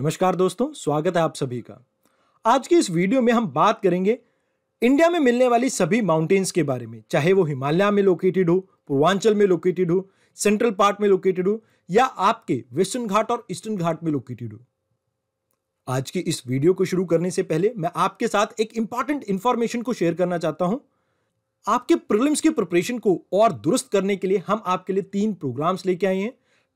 नमस्कार दोस्तों स्वागत है आप सभी का आज की इस वीडियो में हम बात करेंगे इंडिया में मिलने वाली सभी माउंटेन्स के बारे में चाहे वो हिमालय में लोकेटेड हो पूर्वांचल में लोकेटेड हो सेंट्रल पार्ट में लोकेटेड हो या आपके वेस्टर्न घाट और ईस्टर्न घाट में लोकेटेड हो आज की इस वीडियो को शुरू करने से पहले मैं आपके साथ एक इंपॉर्टेंट इंफॉर्मेशन को शेयर करना चाहता हूं आपके प्रिलिम्स के प्रिपरेशन को और दुरुस्त करने के लिए हम आपके लिए तीन प्रोग्राम्स लेके आए हैं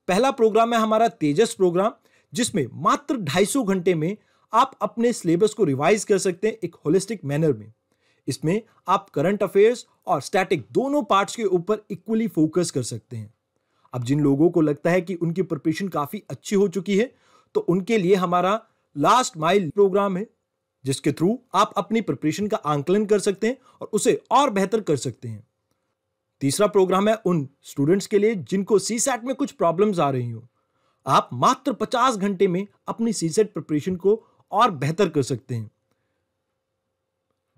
पहला प्रोग्राम है हमारा तेजस प्रोग्राम जिसमें मात्र 250 घंटे में आप अपने सिलेबस को रिवाइज कर सकते हैं एक होलिस्टिक मैनर में इसमें आप करंट अफेयर्स और स्टैटिक दोनों पार्ट्स के ऊपर इक्वली फोकस कर सकते हैं अब जिन लोगों को लगता है कि उनकी प्रिपरेशन काफ़ी अच्छी हो चुकी है तो उनके लिए हमारा लास्ट माइल प्रोग्राम है जिसके थ्रू आप अपनी प्रिपरेशन का आंकलन कर सकते हैं और उसे और बेहतर कर सकते हैं तीसरा प्रोग्राम है उन स्टूडेंट्स के लिए जिनको सी में कुछ प्रॉब्लम्स आ रही हों आप मात्र 50 घंटे में अपनी सी सेट प्रिपरेशन को और बेहतर कर सकते हैं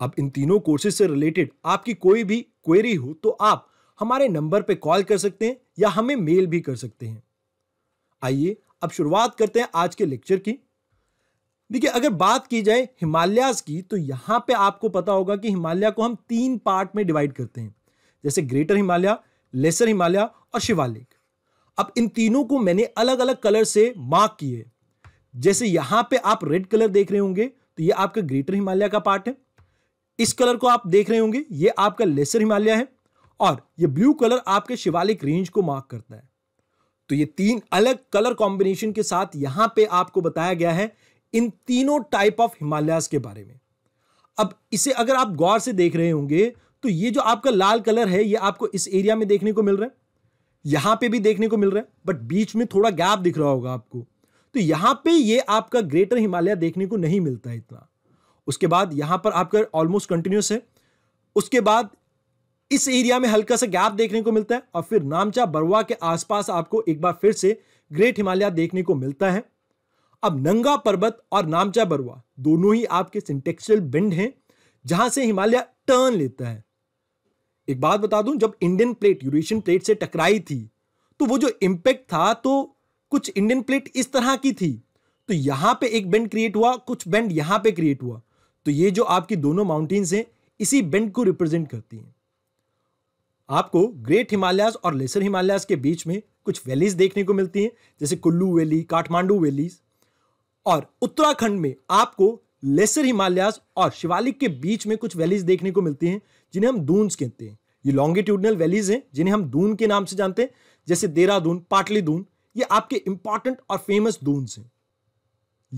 अब इन तीनों कोर्सेज से रिलेटेड आपकी कोई भी क्वेरी हो तो आप हमारे नंबर पर कॉल कर सकते हैं या हमें मेल भी कर सकते हैं आइए अब शुरुआत करते हैं आज के लेक्चर की देखिए अगर बात की जाए हिमालयाज की तो यहां पे आपको पता होगा कि हिमालय को हम तीन पार्ट में डिवाइड करते हैं जैसे ग्रेटर हिमालय लेसर हिमालय और शिवालिक अब इन तीनों को मैंने अलग अलग कलर से मार्क किए जैसे यहां पे आप रेड कलर देख रहे होंगे तो ये आपका ग्रेटर हिमालय का पार्ट है इस कलर को आप देख रहे होंगे ये आपका लेसर हिमालय है और ये ब्लू कलर आपके शिवालिक रेंज को मार्क करता है तो ये तीन अलग कलर कॉम्बिनेशन के साथ यहां पे आपको बताया गया है इन तीनों टाइप ऑफ हिमालयाज के बारे में अब इसे अगर आप गौर से देख रहे होंगे तो ये जो आपका लाल कलर है ये आपको इस एरिया में देखने को मिल रहा है यहाँ पे भी देखने को मिल रहा है बट बीच में थोड़ा गैप दिख रहा होगा आपको तो यहाँ पे ये आपका ग्रेटर हिमालय देखने को नहीं मिलता है इतना उसके बाद यहाँ पर आपका ऑलमोस्ट कंटिन्यूस है उसके बाद इस एरिया में हल्का सा गैप देखने को मिलता है और फिर नामचा बरवा के आसपास आपको एक बार फिर से ग्रेट हिमालय देखने को मिलता है अब नंगा पर्वत और नामचा बरवा दोनों ही आपके सिंटेक्सुअल बिंड हैं जहां से हिमालय टर्न लेता है एक बात बता दूं जब इंडियन प्लेट यूरेशियन प्लेट से टकराई थी तो वो जो इंपैक्ट था तो कुछ इंडियन प्लेट इस तरह की थी तो यहां पे एक बेंड क्रिएट हुआ कुछ बेंड यहां पे क्रिएट हुआ तो ये जो आपकी दोनों माउंटेन्स हैं इसी बेंड को रिप्रेजेंट करती हैं आपको ग्रेट हिमालयस और लेसर हिमालयस के बीच में कुछ वैलीज देखने को मिलती हैं जैसे कुल्लू वैली काठमांडू वैलीज और उत्तराखंड में आपको लेसर हिमालयस और शिवालिक के बीच में कुछ वैलीज देखने को मिलती हैं जिन्हें हम दून्स कहते हैं ये लॉन्गिट्यूडनल वैलीज हैं जिन्हें हम दून के नाम से जानते हैं जैसे देहरादून पाटली दून ये आपके इंपॉर्टेंट और फेमस दूनस हैं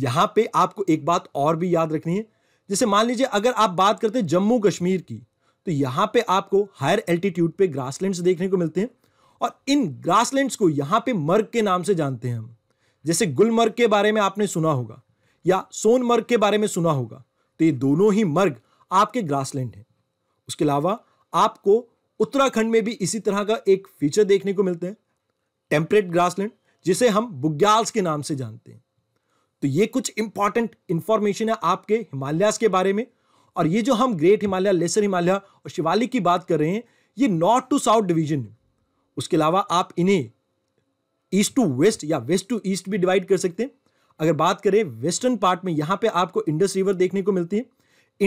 यहां पे आपको एक बात और भी याद रखनी है जैसे मान लीजिए अगर आप बात करते हैं जम्मू कश्मीर की तो यहाँ पे आपको हायर एल्टीट्यूड पे ग्रासलैंड्स देखने को मिलते हैं और इन ग्रासलैंड्स को यहां पे मर्ग के नाम से जानते हैं हम जैसे गुलमर्ग के बारे में आपने सुना होगा या सोनमर्ग के बारे में सुना होगा तो ये दोनों ही मर्ग आपके ग्रासलैंड हैं उसके अलावा आपको उत्तराखंड में भी इसी तरह का एक फीचर देखने को मिलता है टेम्परेट ग्रासलैंड जिसे हम बुग्याल्स के नाम से जानते हैं तो ये कुछ इंपॉर्टेंट इंफॉर्मेशन है आपके हिमालयास के बारे में और ये जो हम ग्रेट हिमालय लेसर हिमालय और शिवालिक की बात कर रहे हैं ये नॉर्थ टू साउथ डिवीजन है उसके अलावा आप इन्हें ईस्ट टू वेस्ट या वेस्ट टू ईस्ट भी डिवाइड कर सकते हैं अगर बात करें वेस्टर्न पार्ट में यहां पे आपको इंडस रिवर देखने को मिलती है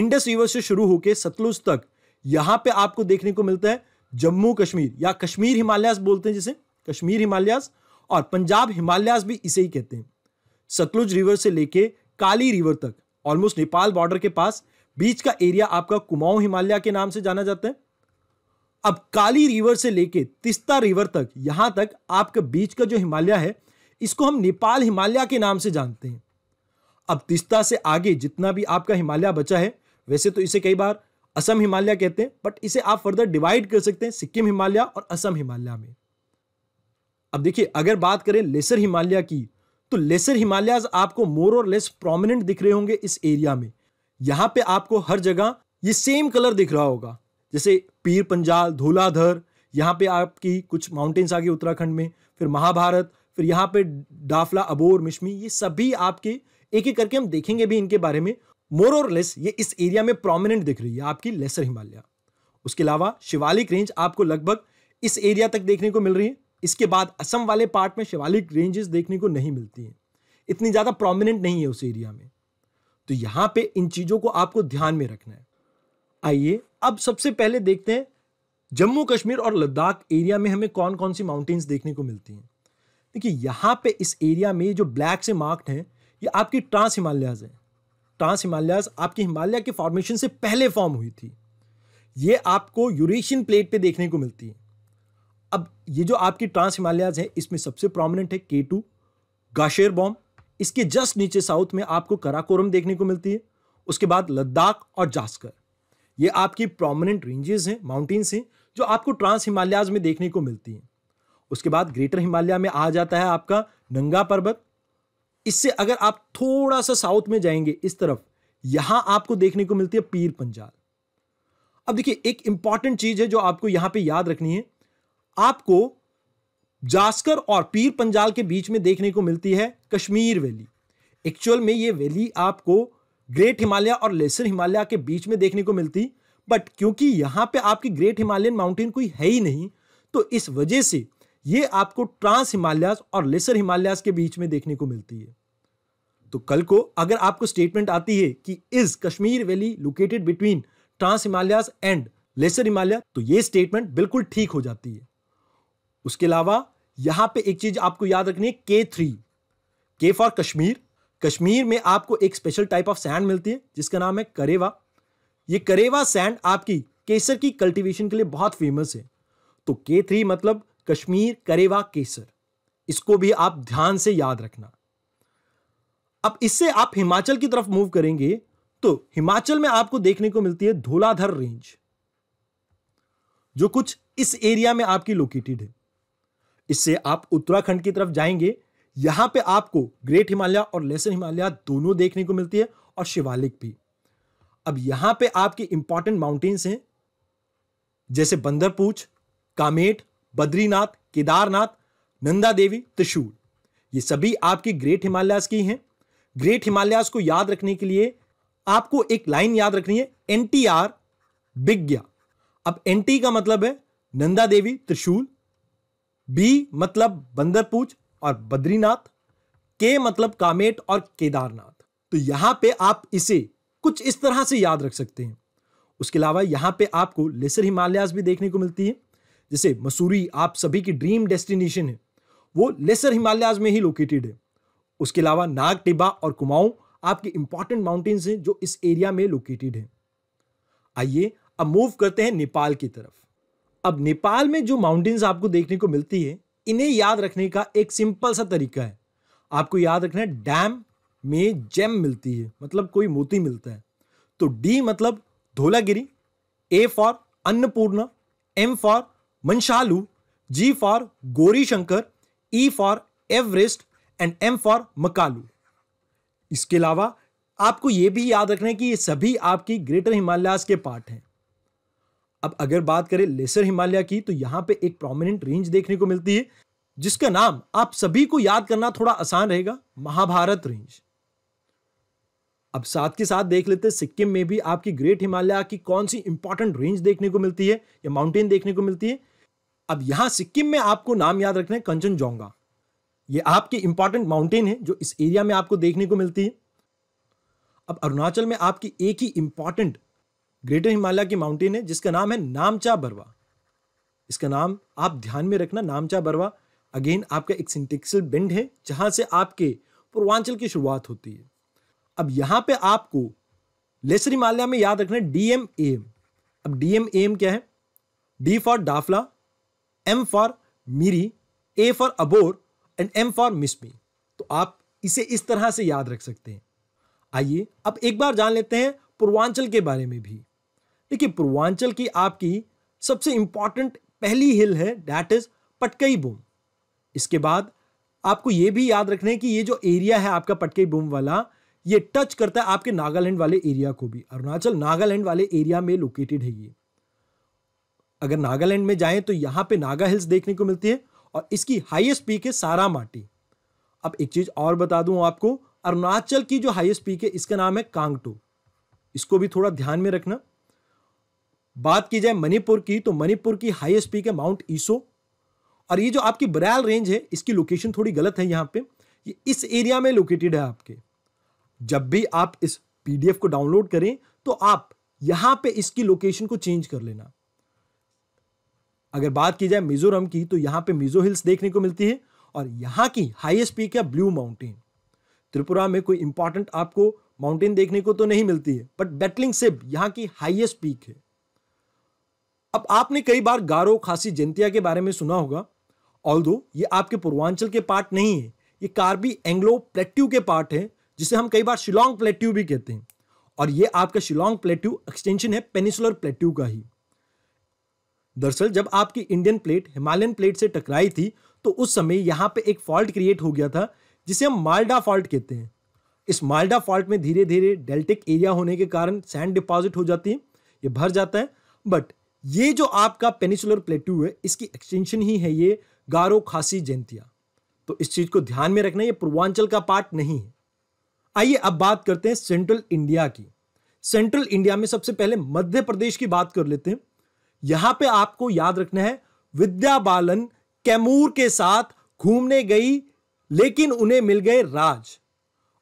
इंडस रिवर से शुरू होकर सतलुज तक यहां पे आपको देखने को मिलता है जम्मू कश्मीर या कश्मीर हिमालयास बोलते हैं जिसे कश्मीर हिमालयाज और पंजाब हिमालयास भी इसे ही कहते हैं सतलुज रिवर से लेके काली रिवर तक ऑलमोस्ट नेपाल बॉर्डर के पास बीच का एरिया आपका कुमाऊं हिमालय के नाम से जाना जाता है अब काली रिवर से लेके तिस्ता रिवर तक यहां तक आपका बीच का जो हिमालय है इसको हम नेपाल हिमालय के नाम से जानते हैं अब तिस्ता से आगे जितना भी आपका हिमालय बचा है वैसे तो इसे कई बार असम हिमालय कहते हैं बट इसे आप फर्दर डिवाइड कर सकते हैं सिक्किम हिमालय और असम हिमालय में अब देखिए अगर बात करें लेसर हिमालय की तो लेसर हिमालय आपको मोर और लेस प्रोमिनेंट दिख रहे होंगे इस एरिया में यहां पे आपको हर जगह ये सेम कलर दिख रहा होगा जैसे पीर पंजाल धोलाधर यहाँ पे आपकी कुछ माउंटेन्स आ गए उत्तराखंड में फिर महाभारत फिर यहाँ पे डाफला अबोर मिश्मी ये सभी आपके एक एक करके हम देखेंगे भी इनके बारे में मोर और लेस ये इस एरिया में प्रोमिनेंट दिख रही है आपकी लेसर हिमालय उसके अलावा शिवालिक रेंज आपको लगभग इस एरिया तक देखने को मिल रही है इसके बाद असम वाले पार्ट में शिवालिक रेंजेस देखने को नहीं मिलती हैं इतनी ज़्यादा प्रोमिनेंट नहीं है उस एरिया में तो यहाँ पे इन चीज़ों को आपको ध्यान में रखना है आइए अब सबसे पहले देखते हैं जम्मू कश्मीर और लद्दाख एरिया में हमें कौन कौन सी माउंटेन्स देखने को मिलती हैं देखिए यहाँ पे इस एरिया में जो ब्लैक से मार्क्ड हैं ये आपकी ट्रांस हिमालयाज हैं ट्रांस हिमालयस आपके हिमालय के फॉर्मेशन से पहले फॉर्म हुई थी ये आपको यूरेशियन प्लेट पे देखने को मिलती है अब ये जो आपकी ट्रांस हिमालयाज है इसमें सबसे प्रोमिनेंट है के टू गाशेर बॉम इसके जस्ट नीचे साउथ में आपको कराकोरम देखने को मिलती है उसके बाद लद्दाख और जास्कर ये आपकी प्रोमिनेंट रेंजेस हैं माउंटेन्स हैं जो आपको ट्रांस हिमालयाज में देखने को मिलती हैं उसके बाद ग्रेटर हिमालय में आ जाता है आपका नंगा पर्वत इससे अगर आप थोड़ा सा साउथ में जाएंगे इस तरफ यहां आपको देखने को मिलती है पीर पंजाल अब देखिए एक इंपॉर्टेंट चीज है जो आपको यहां पे याद रखनी है आपको जास्कर और पीर पंजाल के बीच में देखने को मिलती है कश्मीर वैली एक्चुअल में ये वैली आपको ग्रेट हिमालय और लेसर हिमालय के बीच में देखने को मिलती बट क्योंकि यहां पे आपकी ग्रेट हिमालयन माउंटेन कोई है ही नहीं तो इस वजह से ये आपको ट्रांस हिमालयास और लेसर हिमालयास के बीच में देखने को मिलती है तो कल को अगर आपको स्टेटमेंट आती है कि is Kashmir valley located between trans Himalayas and lesser Himalaya तो ये स्टेटमेंट बिल्कुल ठीक हो जाती है उसके अलावा यहां पे एक चीज आपको याद रखनी है के थ्री के फॉर कश्मीर कश्मीर में आपको एक स्पेशल टाइप ऑफ सैंड मिलती है जिसका नाम है करेवा ये करेवा सैंड आपकी केसर की कल्टीवेशन के लिए बहुत फेमस है तो के थ्री मतलब कश्मीर करेवा केसर इसको भी आप ध्यान से याद रखना अब इससे आप हिमाचल की तरफ मूव करेंगे तो हिमाचल में आपको देखने को मिलती है धोलाधर रेंज जो कुछ इस एरिया में आपकी लोकेटेड है इससे आप उत्तराखंड की तरफ जाएंगे यहां पे आपको ग्रेट हिमालय और लेसन हिमालय दोनों देखने को मिलती है और शिवालिक भी अब यहां पे आपके इंपॉर्टेंट माउंटेन्स हैं जैसे बंदरपूछ कामेट बद्रीनाथ केदारनाथ नंदा देवी त्रिशूल ये सभी आपके ग्रेट हिमालयास की हैं ग्रेट हिमालयास को याद रखने के लिए आपको एक लाइन याद रखनी है एन टी आर बिग्या अब एन टी का मतलब है नंदा देवी त्रिशूल बी मतलब बंदरपूच और बद्रीनाथ के मतलब कामेट और केदारनाथ तो यहां पे आप इसे कुछ इस तरह से याद रख सकते हैं उसके अलावा यहां पे आपको लेसर हिमालयास भी देखने को मिलती है जैसे मसूरी आप सभी की ड्रीम डेस्टिनेशन है वो लेसर हिमालयाज में ही लोकेटेड है उसके अलावा नाग टिब्बा और कुमाऊं आपके इंपॉर्टेंट माउंटेन्स हैं जो इस एरिया में लोकेटेड हैं आइए अब मूव करते हैं नेपाल की तरफ अब नेपाल में जो माउंटेन्स आपको देखने को मिलती है इन्हें याद रखने का एक सिंपल सा तरीका है आपको याद रखना है डैम में जेम मिलती है मतलब कोई मोती मिलता है तो डी मतलब Dhaulagiri A for Annapurna M for Manshalu, G for Gori Shankar, E for Everest and M for Makalu इसके अलावा आपको ये भी याद रखना है कि ये सभी आपकी ग्रेटर हिमालयास के पार्ट हैं अब अगर बात करें लेसर हिमालय की तो यहाँ पे एक प्रोमिनेंट रेंज देखने को मिलती है जिसका नाम आप सभी को याद करना थोड़ा आसान रहेगा महाभारत रेंज अब साथ के साथ देख लेते हैं सिक्किम में भी आपकी ग्रेट हिमालय की कौन सी इंपॉर्टेंट रेंज देखने को मिलती है या माउंटेन देखने को मिलती है अब यहां सिक्किम में आपको नाम याद रखना है कंचनजोंगा ये आपके इंपॉर्टेंट माउंटेन है जो इस एरिया में आपको देखने को मिलती है अब अरुणाचल में आपकी एक ही इंपॉर्टेंट ग्रेटर हिमालय की माउंटेन है जिसका नाम है नामचा बरवा इसका नाम आप ध्यान में रखना नामचा बरवा अगेन आपका एक सिंटेक्सल बेंड है जहां से आपके पूर्वांचल की शुरुआत होती है अब यहां पे आपको लेसर हिमालय में याद रखना है डी एम अब डी एम क्या है D for Dafla M for Miri A for Abor and M for Mishmi तो आप इसे इस तरह से याद रख सकते हैं आइए अब एक बार जान लेते हैं पूर्वांचल के बारे में भी देखिए पूर्वांचल की आपकी सबसे इंपॉर्टेंट पहली हिल है डैट इज पटकई बूम इसके बाद आपको ये भी याद रखना है कि ये जो एरिया है आपका पटकई बूम वाला ये टच करता है आपके नागालैंड वाले एरिया को भी अरुणाचल नागालैंड वाले एरिया में लोकेटेड है ये अगर नागालैंड में जाएं तो यहाँ पे नागा हिल्स देखने को मिलती है और इसकी हाईएस्ट पीक है सारा माटी अब एक चीज़ और बता दूं आपको अरुणाचल की जो हाईएस्ट पीक है इसका नाम है कांगटू इसको भी थोड़ा ध्यान में रखना बात की जाए मणिपुर की तो मणिपुर की हाईएस्ट पीक है माउंट ईसो और ये जो आपकी बरैल रेंज है इसकी लोकेशन थोड़ी गलत है यहाँ पे ये इस एरिया में लोकेटेड है आपके जब भी आप इस पीडीएफ को डाउनलोड करें तो आप यहाँ पे इसकी लोकेशन को चेंज कर लेना अगर बात की जाए मिजोरम की तो यहाँ पे मिजो हिल्स देखने को मिलती है और यहाँ की हाईएस्ट पीक है ब्लू माउंटेन त्रिपुरा में कोई इंपॉर्टेंट आपको माउंटेन देखने को तो नहीं मिलती है बट बेटलिंग सिब यहाँ की हाईएस्ट पीक है अब आपने कई बार गारो खासी जंतिया के बारे में सुना होगा ऑल ये आपके पूर्वांचल के पार्ट नहीं है ये कार्बी एंग्लो प्लेट्यू के पार्ट है जिसे हम कई बार शिलोंग प्लेट्यू भी कहते हैं और ये आपका शिलोंग प्लेट्यू एक्सटेंशन है पेनिसुलर प्लेट्यू का ही दरअसल जब आपकी इंडियन प्लेट हिमालयन प्लेट से टकराई थी तो उस समय यहाँ पे एक फॉल्ट क्रिएट हो गया था जिसे हम माल्डा फॉल्ट कहते हैं इस माल्डा फॉल्ट में धीरे धीरे डेल्टिक एरिया होने के कारण सैंड डिपॉजिट हो जाती है ये भर जाता है बट ये जो आपका पेनिसुलर प्लेट्यू है इसकी एक्सटेंशन ही है ये गारो खासी जयंतिया तो इस चीज़ को ध्यान में रखना ये पूर्वांचल का पार्ट नहीं है आइए अब बात करते हैं सेंट्रल इंडिया की सेंट्रल इंडिया में सबसे पहले मध्य प्रदेश की बात कर लेते हैं यहां पे आपको याद रखना है विद्या बालन कैमूर के साथ घूमने गई लेकिन उन्हें मिल गए राज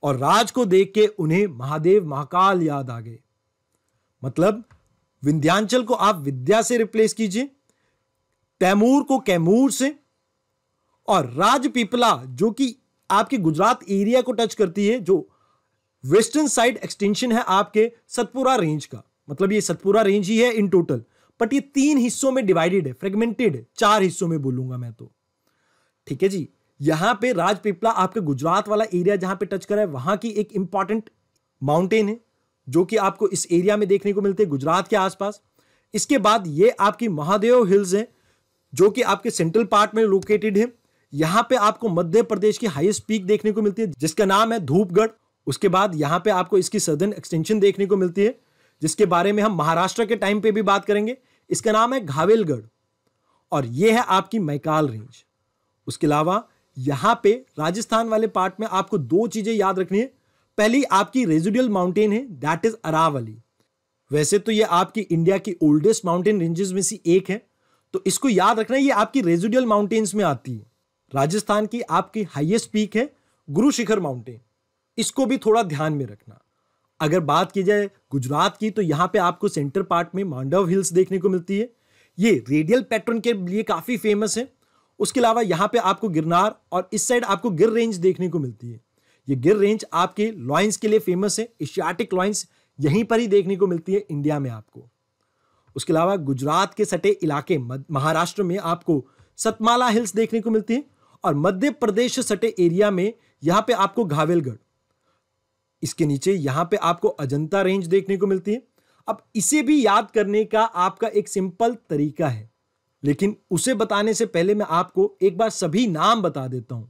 और राज को देख के उन्हें महादेव महाकाल याद आ गए मतलब विंध्यांचल को आप विद्या से रिप्लेस कीजिए तैमूर को कैमूर से और राज पीपला जो कि आपके गुजरात एरिया को टच करती है जो वेस्टर्न साइड एक्सटेंशन है आपके सतपुरा रेंज का मतलब ये सतपुरा रेंज ही है इन टोटल बट ये तीन हिस्सों में डिवाइडेड है फ्रेगमेंटेड है चार हिस्सों में बोलूंगा मैं तो ठीक है जी यहां पे राजपिपला आपके गुजरात वाला एरिया जहां पे टच करा है वहां की एक इंपॉर्टेंट माउंटेन है जो कि आपको इस एरिया में देखने को मिलते हैं गुजरात के आसपास इसके बाद ये आपकी महादेव हिल्स है जो कि आपके सेंट्रल पार्ट में लोकेटेड है यहां पे आपको मध्य प्रदेश की हाईएस्ट पीक देखने को मिलती है जिसका नाम है धूपगढ़ उसके बाद यहां पे आपको इसकी सदर्न एक्सटेंशन देखने को मिलती है जिसके बारे में हम महाराष्ट्र के टाइम पे भी बात करेंगे इसका नाम है घावेलगढ़ और ये है आपकी मैकाल रेंज उसके अलावा यहाँ पे राजस्थान वाले पार्ट में आपको दो चीज़ें याद रखनी है पहली आपकी रेजिडियल माउंटेन है दैट इज़ अरावली वैसे तो ये आपकी इंडिया की ओल्डेस्ट माउंटेन रेंजेस में से एक है तो इसको याद रखना ये आपकी रेजिडियल माउंटेन्स में आती है राजस्थान की आपकी हाईएस्ट पीक है गुरु शिखर माउंटेन इसको भी थोड़ा ध्यान में रखना अगर बात की जाए गुजरात की तो यहाँ पे आपको सेंटर पार्ट में मांडव हिल्स देखने को मिलती है ये रेडियल पैटर्न के लिए काफ़ी फेमस है उसके अलावा यहाँ पे आपको गिरनार और इस साइड आपको गिर रेंज देखने को मिलती है ये गिर रेंज आपके लॉइंस के लिए फेमस है एशियाटिक लॉइंस यहीं पर ही देखने को मिलती है इंडिया में आपको उसके अलावा गुजरात के सटे इलाके महाराष्ट्र में आपको सतमाला हिल्स देखने को मिलती है और मध्य प्रदेश सटे एरिया में यहाँ पे आपको घावेलगढ़ इसके नीचे यहाँ पे आपको अजंता रेंज देखने को मिलती है अब इसे भी याद करने का आपका एक सिंपल तरीका है लेकिन उसे बताने से पहले मैं आपको एक बार सभी नाम बता देता हूं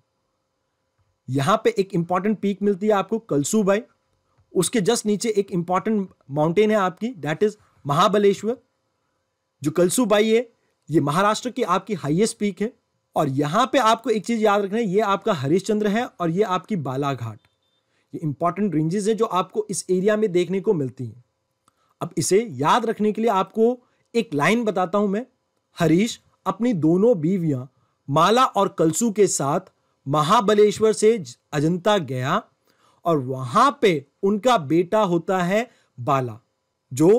यहां पे एक इंपॉर्टेंट पीक मिलती है आपको कलसूबाई उसके जस्ट नीचे एक इंपॉर्टेंट माउंटेन है आपकी दैट इज महाबलेश्वर जो कलसूबाई है ये महाराष्ट्र की आपकी हाइएस्ट पीक है और यहाँ पे आपको एक चीज याद रखना है ये आपका हरिश्चंद्र है और ये आपकी बालाघाट ये इंपॉर्टेंट रेंजेस हैं जो आपको इस एरिया में देखने को मिलती हैं अब इसे याद रखने के लिए आपको एक लाइन बताता हूं मैं हरीश अपनी दोनों बीवियां माला और कलसू के साथ महाबलेश्वर से अजंता गया और वहां पे उनका बेटा होता है बाला जो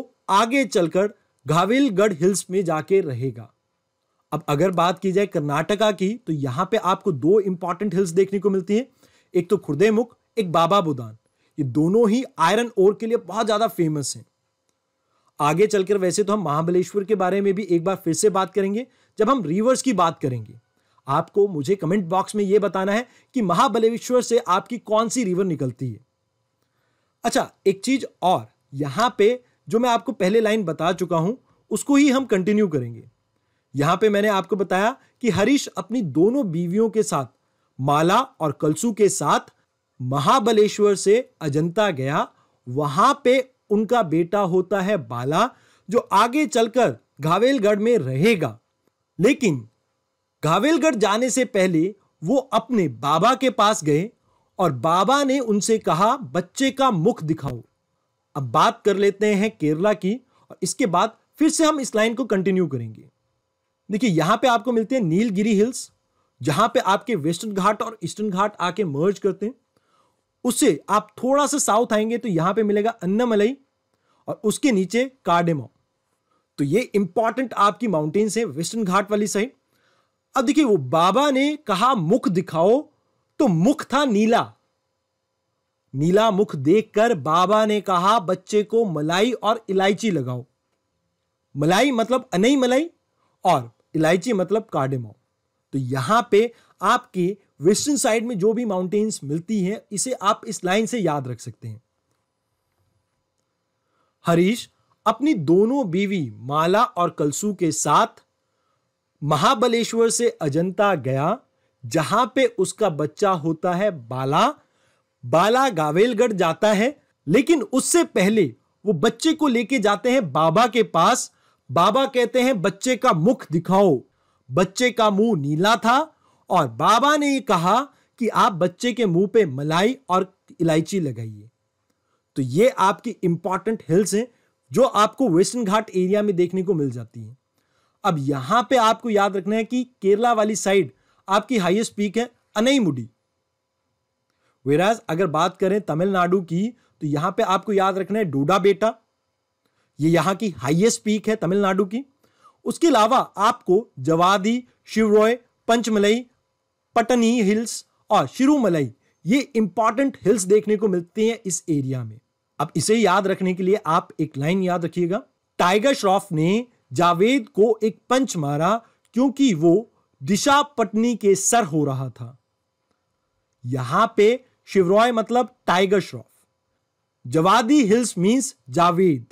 आगे चलकर घाविलगढ़ हिल्स में जाके रहेगा अब अगर बात की जाए कर्नाटका की तो यहाँ पे आपको दो इंपॉर्टेंट हिल्स देखने को मिलती हैं एक तो खुर्देमुख एक बाबा बुदान ये दोनों ही आयरन ओर के लिए बहुत ज़्यादा फेमस हैं आगे चलकर वैसे तो हम महाबलेश्वर के बारे में भी एक बार फिर से बात करेंगे जब हम रिवर्स की बात करेंगे आपको मुझे कमेंट बॉक्स में यह बताना है कि महाबलेश्वर से आपकी कौन सी रिवर निकलती है अच्छा एक चीज और यहां पे जो मैं आपको पहले लाइन बता चुका हूं उसको ही हम कंटिन्यू करेंगे यहां पे मैंने आपको बताया कि हरीश अपनी दोनों बीवियों के साथ माला और कलसू के साथ महाबलेश्वर से अजंता गया वहां पे उनका बेटा होता है बाला जो आगे चलकर घावेलगढ़ में रहेगा लेकिन घावेलगढ़ जाने से पहले वो अपने बाबा के पास गए और बाबा ने उनसे कहा बच्चे का मुख दिखाओ अब बात कर लेते हैं केरला की और इसके बाद फिर से हम इस लाइन को कंटिन्यू करेंगे देखिए यहां पे आपको मिलते हैं नीलगिरी हिल्स जहां पे आपके वेस्टर्न घाट और ईस्टर्न घाट आके मर्ज करते हैं उससे आप थोड़ा सा साउथ आएंगे तो यहां पे मिलेगा अन्नमलई और उसके नीचे कार्डेमो तो ये इंपॉर्टेंट आपकी माउंटेन्स है वेस्टर्न घाट वाली सही अब देखिए वो बाबा ने कहा मुख दिखाओ तो मुख था नीला नीला मुख देखकर बाबा ने कहा बच्चे को मलाई और इलायची लगाओ मलाई मतलब अनई मलाई और इलायची मतलब कार्डेमो तो यहां पे आपकी वेस्टर्न साइड में जो भी माउंटेन्स मिलती हैं इसे आप इस लाइन से याद रख सकते हैं हरीश अपनी दोनों बीवी माला और कलसू के साथ महाबलेश्वर से अजंता गया जहां पे उसका बच्चा होता है बाला बाला गावेलगढ़ जाता है लेकिन उससे पहले वो बच्चे को लेके जाते हैं बाबा के पास बाबा कहते हैं बच्चे का मुख दिखाओ बच्चे का मुंह नीला था और बाबा ने ये कहा कि आप बच्चे के मुंह पे मलाई और इलायची लगाइए तो ये आपकी इंपॉर्टेंट हिल्स हैं जो आपको वेस्टर्न घाट एरिया में देखने को मिल जाती हैं अब यहां पे आपको याद रखना है कि केरला वाली साइड आपकी हाईएस्ट पीक है मुडी वेराज अगर बात करें तमिलनाडु की तो यहां पे आपको याद रखना है डोडा बेटा ये यहां की हाईएस्ट पीक है तमिलनाडु की उसके अलावा आपको जवादी शिवरॉय पंचमलई पटनी हिल्स और शिरुमलई ये इंपॉर्टेंट हिल्स देखने को मिलते हैं इस एरिया में अब इसे याद रखने के लिए आप एक लाइन याद रखिएगा टाइगर श्रॉफ ने जावेद को एक पंच मारा क्योंकि वो दिशा पटनी के सर हो रहा था यहां पे शिवरॉय मतलब Tiger Shroff Javadi hills means Javed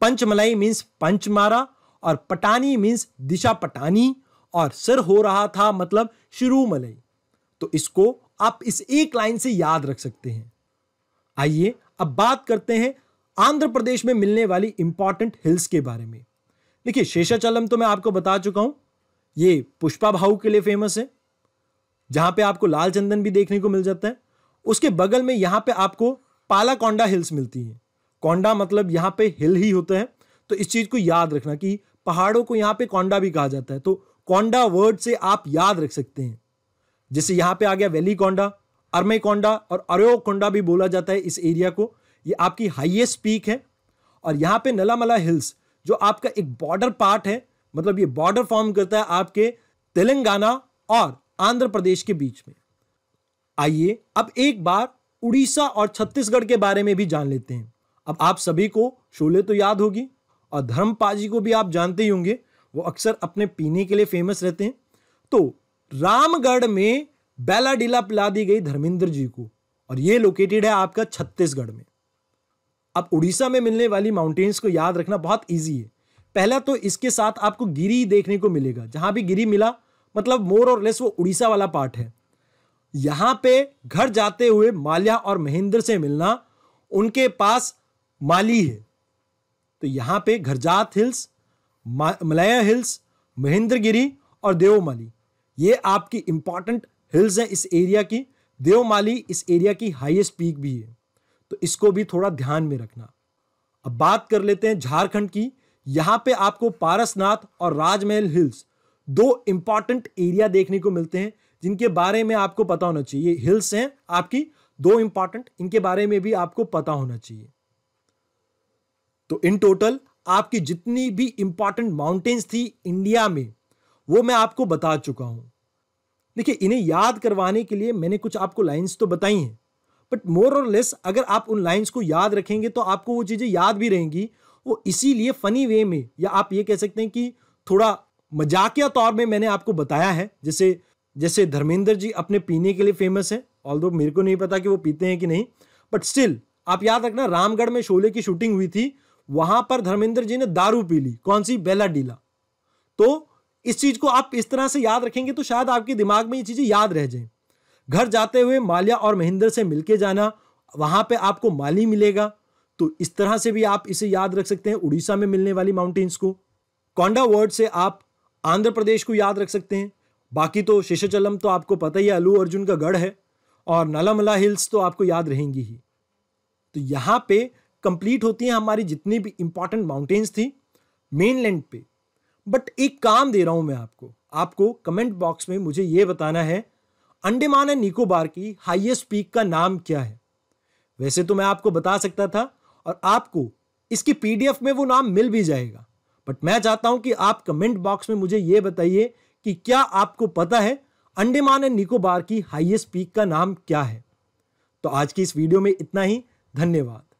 Panchamalai means punch मारा और पटानी मीन्स दिशा पटानी और सर हो रहा था मतलब शुरू मलई तो इसको आप इस एक लाइन से याद रख सकते हैं आइए अब बात करते हैं आंध्र प्रदेश में मिलने वाली इंपॉर्टेंट हिल्स के बारे में देखिए शेषाचलम तो मैं आपको बता चुका हूं ये पुष्पा भाऊ के लिए फेमस है जहां पे आपको लाल चंदन भी देखने को मिल जाता है उसके बगल में यहां पे आपको पालाकोंडा हिल्स मिलती हैं कोंडा मतलब यहां पे हिल ही होता है तो इस चीज़ को याद रखना कि पहाड़ों को यहां पे कोंडा भी कहा जाता है तो कोंडा वर्ड से आप याद रख सकते हैं जैसे यहाँ पे आ गया वैली कोंडा अरमे कोंडा और अरयो कोंडा भी बोला जाता है इस एरिया को ये आपकी हाईएस्ट पीक है और यहाँ पे नलामला हिल्स जो आपका एक बॉर्डर पार्ट है मतलब ये बॉर्डर फॉर्म करता है आपके तेलंगाना और आंध्र प्रदेश के बीच में आइए अब एक बार उड़ीसा और छत्तीसगढ़ के बारे में भी जान लेते हैं अब आप सभी को शोले तो याद होगी और धर्मपाजी को भी आप जानते ही होंगे वो अक्सर अपने पीने के लिए फेमस रहते हैं तो रामगढ़ में डीला पिला दी गई धर्मेंद्र जी को और ये लोकेटेड है आपका छत्तीसगढ़ में अब उड़ीसा में मिलने वाली माउंटेन्स को याद रखना बहुत ईजी है पहला तो इसके साथ आपको गिरी देखने को मिलेगा जहां भी गिरी मिला मतलब मोर और लेस वो उड़ीसा वाला पार्ट है यहां पे घर जाते हुए माल्या और महेंद्र से मिलना उनके पास माली है तो यहां पे घरजात हिल्स मलाया हिल्स महेंद्रगिरी और देवमाली ये आपकी इंपॉर्टेंट हिल्स हैं इस एरिया की देवमाली इस एरिया की हाईएस्ट पीक भी है तो इसको भी थोड़ा ध्यान में रखना अब बात कर लेते हैं झारखंड की यहाँ पे आपको पारसनाथ और राजमहल हिल्स दो इंपॉर्टेंट एरिया देखने को मिलते हैं जिनके बारे में आपको पता होना चाहिए हिल्स हैं आपकी दो इंपॉर्टेंट इनके बारे में भी आपको पता होना चाहिए तो इन टोटल आपकी जितनी भी इंपॉर्टेंट माउंटेन्स थी इंडिया में वो मैं आपको बता चुका हूँ देखिए इन्हें याद करवाने के लिए मैंने कुछ आपको लाइंस तो बताई हैं बट मोर और लेस अगर आप उन लाइंस को याद रखेंगे तो आपको वो चीज़ें याद भी रहेंगी वो इसीलिए फ़नी वे में या आप ये कह सकते हैं कि थोड़ा मजाकिया तौर में मैंने आपको बताया है जैसे जैसे धर्मेंद्र जी अपने पीने के लिए फेमस हैं ऑल मेरे को नहीं पता कि वो पीते हैं कि नहीं बट स्टिल आप याद रखना रामगढ़ में शोले की शूटिंग हुई थी वहां पर धर्मेंद्र जी ने दारू पी ली कौन सी बेला डीला तो इस चीज को आप इस तरह से याद रखेंगे तो शायद आपके दिमाग में ये चीजें याद रह जाए घर जाते हुए माल्या और महेंद्र से मिलके जाना वहां पे आपको माली मिलेगा तो इस तरह से भी आप इसे याद रख सकते हैं उड़ीसा में मिलने वाली माउंटेन्स को कोंडा वर्ड से आप आंध्र प्रदेश को याद रख सकते हैं बाकी तो शेषाचलम तो आपको पता ही है अलू अर्जुन का गढ़ है और नलामला हिल्स तो आपको याद रहेंगी ही तो यहाँ पे कंप्लीट होती हैं हमारी जितनी भी इंपॉर्टेंट माउंटेन्स थी मेनलैंड पे बट एक काम दे रहा हूं मैं आपको आपको कमेंट बॉक्स में मुझे ये बताना है अंडेमान एंड निकोबार की हाईएस्ट पीक का नाम क्या है वैसे तो मैं आपको बता सकता था और आपको इसकी पीडीएफ में वो नाम मिल भी जाएगा बट मैं चाहता हूं कि आप कमेंट बॉक्स में मुझे ये बताइए कि क्या आपको पता है अंडेमान एंड निकोबार की हाइएस्ट पीक का नाम क्या है तो आज की इस वीडियो में इतना ही धन्यवाद